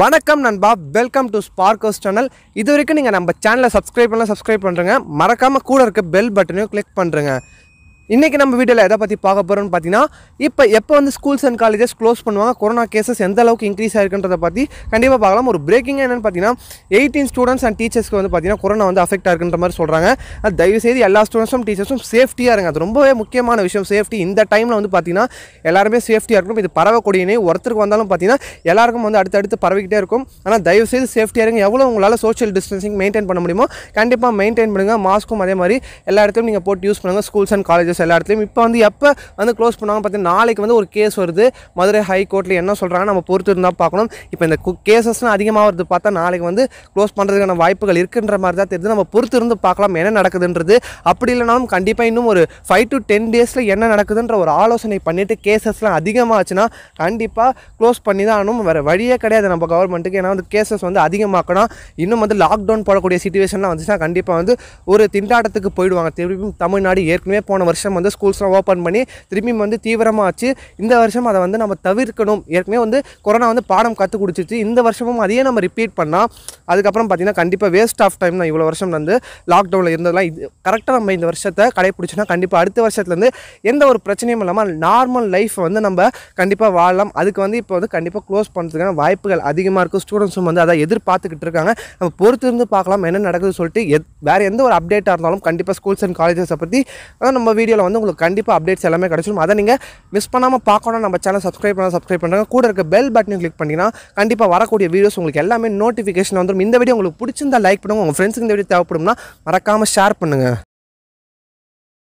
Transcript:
வணக்கம் நண்பா welcome to ஸ்பார்க்கோஸ் channel இது வரைக்கும் நீங்கள் நம்ம சேனலை சப்ஸ்கிரைப் பண்ணலாம் சப்ஸ்கிரைப் பண்ணுறேங்க மறக்காமல் கூட இருக்க பெல் பட்டனையும் கிளிக் பண்ணுறேங்க இன்றைக்கி நம்ம வீடியோவில் எதை பற்றி பார்க்க போகிறோம்னு பார்த்தீங்கன்னா இப்போ எப்போ வந்து ஸ்கூல்ஸ் அண்ட் காலேஜஸ் க்ளோஸ் பண்ணுவாங்க கொரோனா கேசஸ் எந்த அளவுக்கு இன்க்ரீஸ் ஆயிருக்குன்றதை பற்றி கண்டிப்பாக பார்க்கலாம் ஒரு பிரேக்கிங் என்னென்னு பார்த்தீங்கன்னா எயிட்டீன் ஸ்டூடெண்ட்ஸ் அண்ட் டீச்சர்ஸ்க்கு வந்து பார்த்தீங்கன்னா கொரோனா வந்து அஃபெக்ட் ஆகுன்ற மாதிரி சொல்கிறாங்க அது தயவுசெய்து எல்லா ஸ்டூடெண்ட்ஸும் டீச்சர்ஸும் சேஃப்டியாக இருங்க அது ரொம்பவே முக்கியமான விஷயம் சேஃப்டி இந்த டைமில் வந்து பார்த்தீங்கன்னா எல்லாருமே சேஃப்டியாக இருக்கும் இது பரவக்கூடியனே ஒருத்தருக்கு வந்தாலும் பார்த்தீங்கன்னா எல்லாருக்கும் வந்து அடுத்தடுத்து பரவிக்கிட்டே இருக்கும் ஆனால் தயவுசெய்து சேஃப்டியாக இருங்க எவ்வளோ உங்களால் சோஷியல் டிஸ்டன்சிங் மெயின்டைன் பண்ண முடியுமோ கண்டிப்பாக மெயின்டைன் பண்ணுங்கள் மாஸ்க்கும் அதே மாதிரி எல்லா இடத்துலையும் நீங்கள் போட்டு யூஸ் பண்ணுங்கள் ஸ்கூல்ஸ் அண்ட் காலேஜஸ் கேஸ் எல்லா இடத்துலையும் இப்போ வந்து எப்போ வந்து க்ளோஸ் பண்ணுவாங்க பார்த்தீங்கன்னா நாளைக்கு வந்து ஒரு கேஸ் வருது மதுரை ஹை கோர்ட்டில் என்ன சொல்கிறாங்க நம்ம பொறுத்து இருந்தால் பார்க்கணும் இப்போ இந்த கேசஸ்லாம் அதிகமாக வருது பார்த்தா நாளைக்கு வந்து க்ளோஸ் பண்ணுறதுக்கான வாய்ப்புகள் இருக்குன்ற மாதிரி தான் தெரியுது நம்ம பொறுத்து இருந்து பார்க்கலாம் என்ன நடக்குதுன்றது அப்படி இல்லைனாலும் கண்டிப்பாக இன்னும் ஒரு ஃபைவ் டு டென் டேஸில் என்ன நடக்குதுன்ற ஒரு ஆலோசனை பண்ணிவிட்டு கேசஸ்லாம் அதிகமாகச்சுன்னா கண்டிப்பாக க்ளோஸ் பண்ணி தான் ஆகணும் வேறு வழியே கிடையாது நம்ம கவர்மெண்ட்டுக்கு ஏன்னா வந்து கேசஸ் வந்து அதிகமாக்கணும் இன்னும் வந்து லாக்டவுன் போடக்கூடிய சுச்சுவேஷன்லாம் வந்துச்சுன்னா கண்டிப்பாக வந்து ஒரு திண்டாட்டத்துக்கு போயிடுவாங்க திருப்பியும் தமிழ்நாடு ஏற்கனவே போன வருஷம் வருஷம் வந்து ஸ்கூல்ஸ்லாம் ஓப்பன் பண்ணி திரும்பி வந்து தீவிரமாக ஆச்சு இந்த வருஷம் அதை வந்து நம்ம தவிர்க்கணும் ஏற்கனவே வந்து கொரோனா வந்து பாடம் கற்றுக் கொடுத்துச்சு இந்த வருஷமும் அதையே நம்ம ரிப்பீட் பண்ணால் அதுக்கப்புறம் பார்த்திங்கன்னா கண்டிப்பாக வேஸ்ட் ஆஃப் டைம் தான் இவ்வளோ வருஷம் வந்து லாக்டவுனில் இருந்ததெல்லாம் இது கரெக்டாக நம்ம இந்த வருஷத்தை கடைப்பிடிச்சோன்னா கண்டிப்பாக அடுத்த வருஷத்துலேருந்து எந்த ஒரு பிரச்சனையும் இல்லாமல் நார்மல் லைஃப் வந்து நம்ம கண்டிப்பாக வாழலாம் அதுக்கு வந்து இப்போ வந்து கண்டிப்பாக க்ளோஸ் பண்ணுறதுக்கான வாய்ப்புகள் அதிகமாக இருக்கும் ஸ்டூடெண்ட்ஸும் வந்து அதை எதிர்பார்த்துக்கிட்டு இருக்காங்க நம்ம பொறுத்து இருந்து பார்க்கலாம் என்ன நடக்குதுன்னு சொல்லிட்டு எத் வேறு எந்த ஒரு அப்டேட்டாக இருந்தாலும் கண்டிப்பாக ஸ்கூல்ஸ் அண்ட் காலேஜஸை பற்றி நம்ம வீடியோ வீடியோவில் வந்து உங்களுக்கு கண்டிப்பாக அப்டேட்ஸ் எல்லாமே கிடச்சிடும் அதை நீங்கள் மிஸ் பண்ணாமல் பார்க்கணும் நம்ம சேனல் சப்ஸ்கிரைப் பண்ணால் சப்ஸ்கிரைப் பண்ணுறாங்க கூட இருக்க பெல் பட்டனையும் கிளிக் பண்ணிங்கன்னா கண்டிப்பாக வரக்கூடிய வீடியோஸ் உங்களுக்கு எல்லாமே நோட்டிஃபிகேஷன் வந்துடும் இந்த வீடியோ உங்களுக்கு பிடிச்சிருந்தா லைக் பண்ணுங்கள் உங்கள் ஃப்ரெண்ட்ஸுக்கு இந்த வீடியோ தேவைப்படும்னா மறக்காமல் ஷேர் பண்ணுங்கள்